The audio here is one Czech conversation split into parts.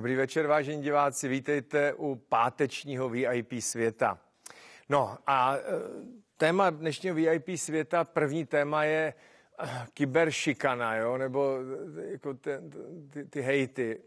Dobrý večer, vážení diváci, vítejte u pátečního VIP světa. No a e, téma dnešního VIP světa, první téma je e, kyberšikana, jo, nebo e, jako ten, ty, ty hejty.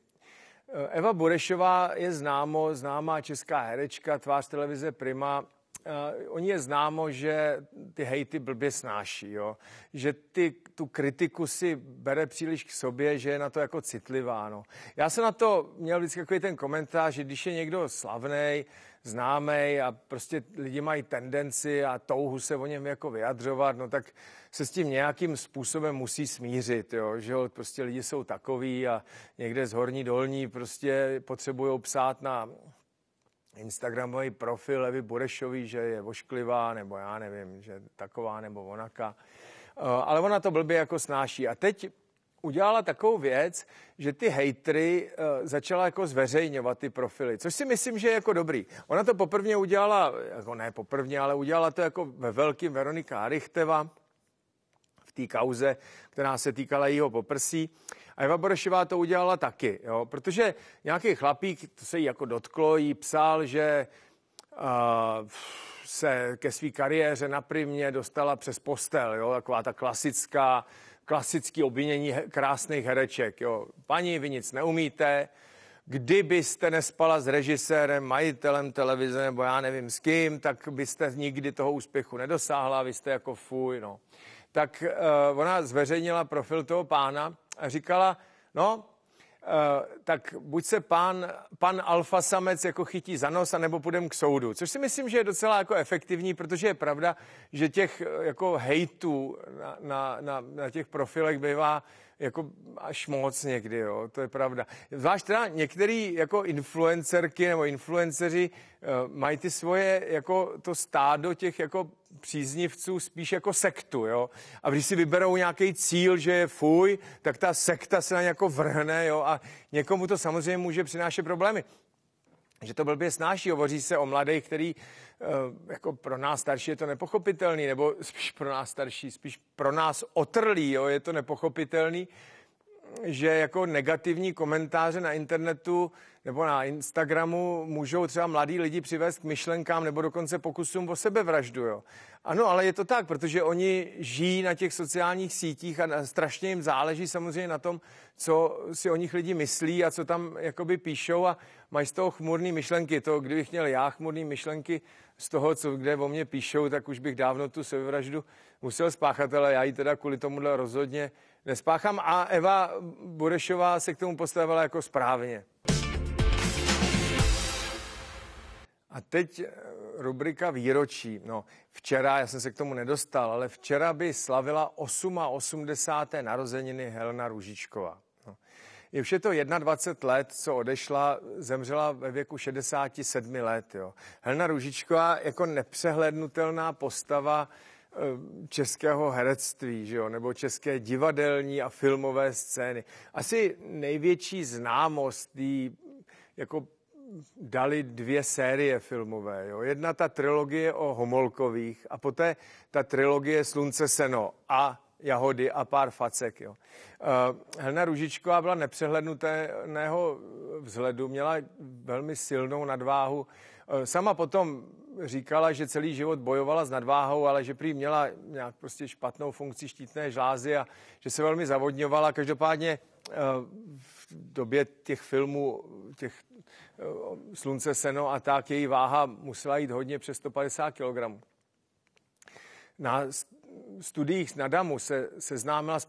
Eva Burešová je známo, známá česká herečka, tvář televize Prima, uh, oni je známo, že ty hejty blbě snáší, jo? že ty, tu kritiku si bere příliš k sobě, že je na to jako citlivá. No. Já jsem na to měl vždycky takový ten komentář, že když je někdo slavný, známý a prostě lidi mají tendenci a touhu se o něm jako vyjadřovat, no tak se s tím nějakým způsobem musí smířit, jo? že prostě lidi jsou takový a někde z horní dolní prostě potřebují psát na Instagramový profil Levy Burešový, že je vošklivá, nebo já nevím, že taková nebo onaka. Eh, ale ona to blbě jako snáší. A teď udělala takovou věc, že ty hejtry eh, začala jako zveřejňovat ty profily, což si myslím, že je jako dobrý. Ona to poprvně udělala, jako ne poprvně, ale udělala to jako ve velkým Veronika Richteva, té kauze, která se týkala jeho poprsí. A Eva Borešová to udělala taky, jo? protože nějaký chlapík to se jí jako dotklo, jí psal, že uh, se ke své kariéře naprimně dostala přes postel, jo? taková ta klasická, klasický obvinění krásných hereček. Jo? Paní, vy nic neumíte, kdybyste nespala s režisérem, majitelem televize nebo já nevím s kým, tak byste nikdy toho úspěchu nedosáhla, vy jste jako fuj, no tak uh, ona zveřejnila profil toho pána a říkala, no, Uh, tak buď se pán, pan alfa samec jako chytí za nos, anebo půjdeme k soudu. Což si myslím, že je docela jako efektivní, protože je pravda, že těch eh, jako hejtů na, na, na, na těch profilech bývá jako až moc někdy, jo, to je pravda. Zvlášť teda některý jako influencerky nebo influenceři uh, mají ty svoje jako to stádo těch jako příznivců spíš jako sektu. Jo? A když si vyberou nějaký cíl, že je fuj, tak ta sekta se na ně jako vrhne jo? a někomu to samozřejmě může přinášet problémy že to blbě snáší. Hovoří se o mladých, který eh, jako pro nás starší je to nepochopitelný, nebo spíš pro nás starší, spíš pro nás otrlý, jo, je to nepochopitelný, že jako negativní komentáře na internetu nebo na Instagramu můžou třeba mladí lidi přivést k myšlenkám nebo dokonce pokusům o sebevraždu. Jo. Ano, ale je to tak, protože oni žijí na těch sociálních sítích a strašně jim záleží samozřejmě na tom, co si o nich lidi myslí a co tam jakoby píšou a mají z toho chmurné myšlenky. To, kdybych měl já chmurné myšlenky z toho, co kde o mě píšou, tak už bych dávno tu sebevraždu musel spáchat, ale já ji teda kvůli tomuhle rozhodně nespáchám. A Eva Burešová se k tomu postavila jako správně. A teď eh, rubrika výročí. No, včera, já jsem se k tomu nedostal, ale včera by slavila 88. narozeniny Helena Ružičková. No. Je už je to 21 let, co odešla, zemřela ve věku 67 let. Jo. Helena Ružičková jako nepřehlednutelná postava eh, českého herectví, že jo, nebo české divadelní a filmové scény. Asi největší známost jako dali dvě série filmové. Jo? Jedna ta trilogie o Homolkových a poté ta trilogie Slunce, Seno a jahody a pár facek. Jo. Eh, Helena Ružičková byla nepřehlednutelného vzhledu, měla velmi silnou nadváhu. Eh, sama potom říkala, že celý život bojovala s nadváhou, ale že prý měla nějak prostě špatnou funkci štítné žlázy a že se velmi zavodňovala. Každopádně eh, v době těch filmů, těch Eh, slunce, seno a tak, její váha musela jít hodně přes 150 kg. Na studiích na DAMu se seznámila s,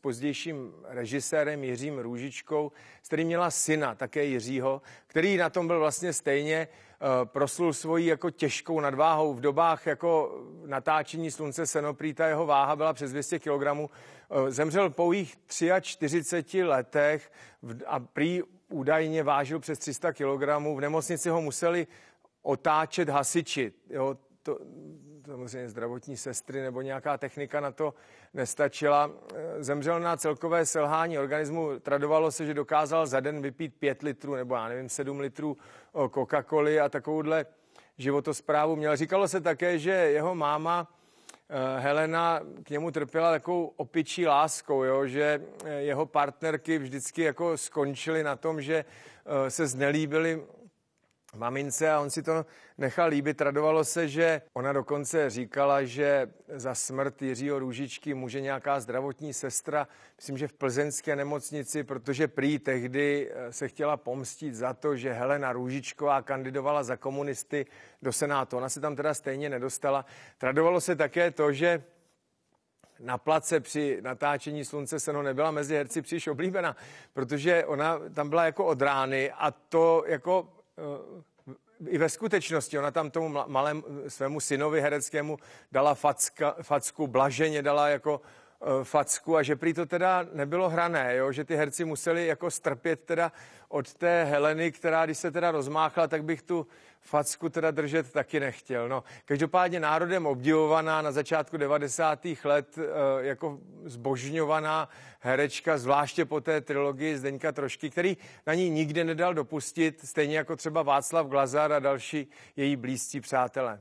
pozdějším režisérem Jiřím Růžičkou, s kterým měla syna, také Jiřího, který na tom byl vlastně stejně, eh, proslul svojí jako těžkou nadváhou. V dobách jako natáčení slunce senoprýta jeho váha byla přes 200 kg. Eh, zemřel pouhých 43 letech a prý údajně vážil přes 300 kg. V nemocnici ho museli otáčet hasiči. Jo, to, samozřejmě zdravotní sestry nebo nějaká technika na to nestačila. Eh, zemřel na celkové selhání organismu. Tradovalo se, že dokázal za den vypít 5 litrů nebo já nevím 7 litrů eh, Coca-Coly a takovouhle životosprávu měl. Říkalo se také, že jeho máma Eh, Helena k němu trpěla takovou opičí láskou, jo, že eh, jeho partnerky vždycky jako skončily na tom, že eh, se znelíbily mamince a on si to nechal líbit. Radovalo se, že ona dokonce říkala, že za smrt Jiřího Růžičky může nějaká zdravotní sestra, myslím, že v plzeňské nemocnici, protože prý tehdy eh, se chtěla pomstit za to, že Helena Růžičková kandidovala za komunisty do Senátu. Ona se tam teda stejně nedostala. Radovalo se také to, že na place při natáčení Slunce seno nebyla mezi herci příliš oblíbená, protože ona tam byla jako od rány a to jako Eh, i ve skutečnosti, ona tam tomu malému svému synovi hereckému dala facka, facku, blaženě dala jako eh, facku a že prý to teda nebylo hrané, jo? že ty herci museli jako strpět teda od té Heleny, která když se teda rozmáchla, tak bych tu facku teda držet taky nechtěl. No, každopádně národem obdivovaná na začátku 90. let eh, jako zbožňovaná herečka, zvláště po té trilogii Zdeňka Trošky, který na ní nikde nedal dopustit, stejně jako třeba Václav Glazar a další její blízcí přátelé.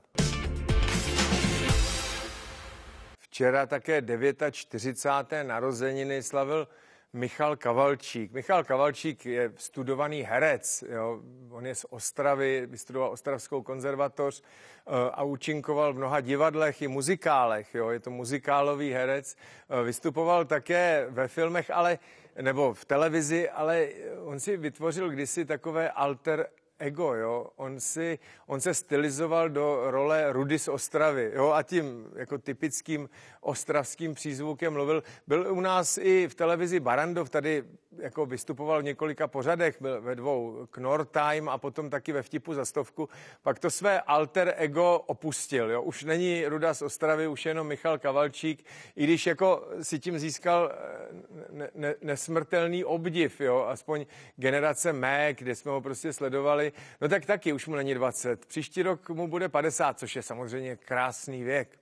Včera také 49. narozeniny slavil Michal Kavalčík. Michal Kavalčík je studovaný herec. Jo. On je z Ostravy, vystudoval Ostravskou konzervatoř eh, a účinkoval v mnoha divadlech i muzikálech. Jo. Je to muzikálový herec. Eh, vystupoval také ve filmech, ale nebo v televizi, ale eh, on si vytvořil kdysi takové alter ego, jo. On, si, on se stylizoval do role Rudy z Ostravy, jo, a tím jako typickým ostravským přízvukem mluvil. Byl u nás i v televizi Barandov, tady jako vystupoval v několika pořadech, byl ve dvou Knor Time a potom taky ve vtipu za stovku. Pak to své alter ego opustil, jo. Už není Ruda z Ostravy, už jenom Michal Kavalčík, i když jako si tím získal eh, ne, ne, nesmrtelný obdiv, jo, aspoň generace mé, kde jsme ho prostě sledovali říkali, no tak taky, už mu není 20. Příští rok mu bude 50, což je samozřejmě krásný věk.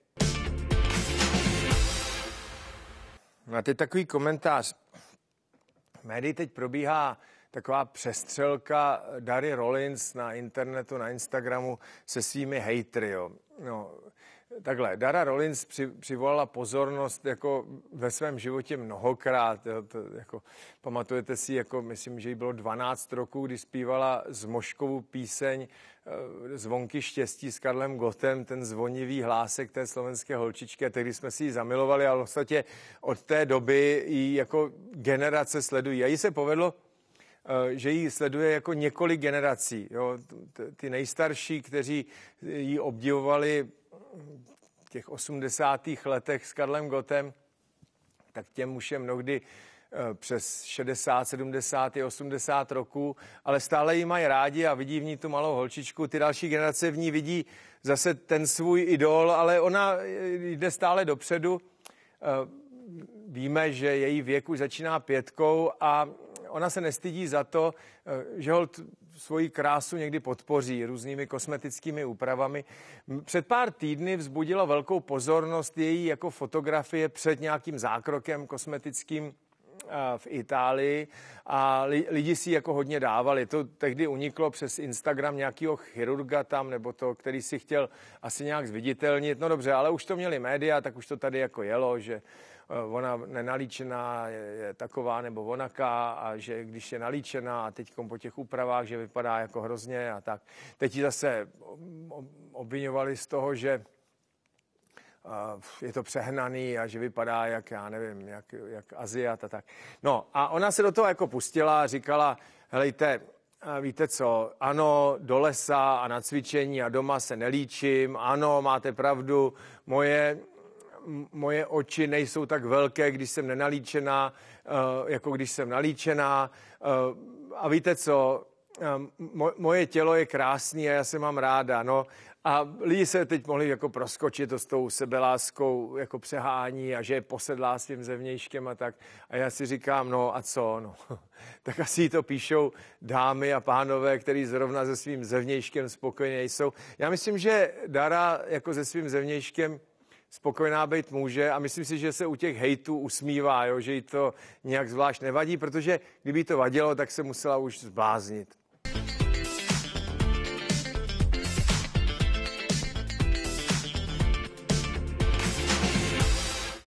No a teď takový komentář. V médii teď probíhá taková přestřelka Dary Rollins na internetu, na Instagramu se svými hejtry. Jo. No, Takhle, Dara Rollins při, přivolala pozornost jako ve svém životě mnohokrát. Jo, to, jako, pamatujete si, jako, myslím, že jí bylo 12 roků, kdy zpívala Moškovu píseň eh, Zvonky štěstí s Karlem Gotem, ten zvonivý hlásek té slovenské holčičky. A tehdy jsme si ji zamilovali, ale vlastně od té doby ji jako generace sledují. A jí se povedlo eh, že ji sleduje jako několik generací. Jo. Ty nejstarší, kteří ji obdivovali těch 80. letech s Karlem Gotem, tak těm už je mnohdy eh, přes 60, 70, 80 roků, ale stále ji mají rádi a vidí v ní tu malou holčičku. Ty další generace v ní vidí zase ten svůj idol, ale ona eh, jde stále dopředu. Eh, víme, že její věk už začíná pětkou a ona se nestydí za to, že hold svoji krásu někdy podpoří různými kosmetickými úpravami. Před pár týdny vzbudila velkou pozornost její jako fotografie před nějakým zákrokem kosmetickým v Itálii a lidi si jako hodně dávali. To tehdy uniklo přes Instagram nějakého chirurga tam, nebo to, který si chtěl asi nějak zviditelnit. No dobře, ale už to měli média, tak už to tady jako jelo, že Eh, ona nenalíčená je taková nebo onaká a že když je nalíčená a teď po těch úpravách, že vypadá jako hrozně a tak. Teď ji zase obvinovali z toho, že eh, je to přehnaný a že vypadá jak, já nevím, jak, jak Aziat a tak. No a ona se do toho jako pustila a říkala, helejte, eh, víte co, ano, do lesa a na cvičení a doma se nelíčím, ano, máte pravdu, moje moje oči nejsou tak velké, když jsem nenalíčená, eh, jako když jsem nalíčená. Eh, a víte co, eh, moje tělo je krásné a já se mám ráda. No, a lidi se teď mohli jako proskočit to s tou sebeláskou, jako přehání a že je posedlá svým zevnějškem a tak. A já si říkám, no a co, no. tak asi to píšou dámy a pánové, který zrovna se svým zevnějškem spokojeně jsou. Já myslím, že Dara jako se svým zevnějškem spokojená být může a myslím si, že se u těch hejtů usmívá, jo, že jí to nějak zvlášť nevadí, protože kdyby to vadilo, tak se musela už zbláznit.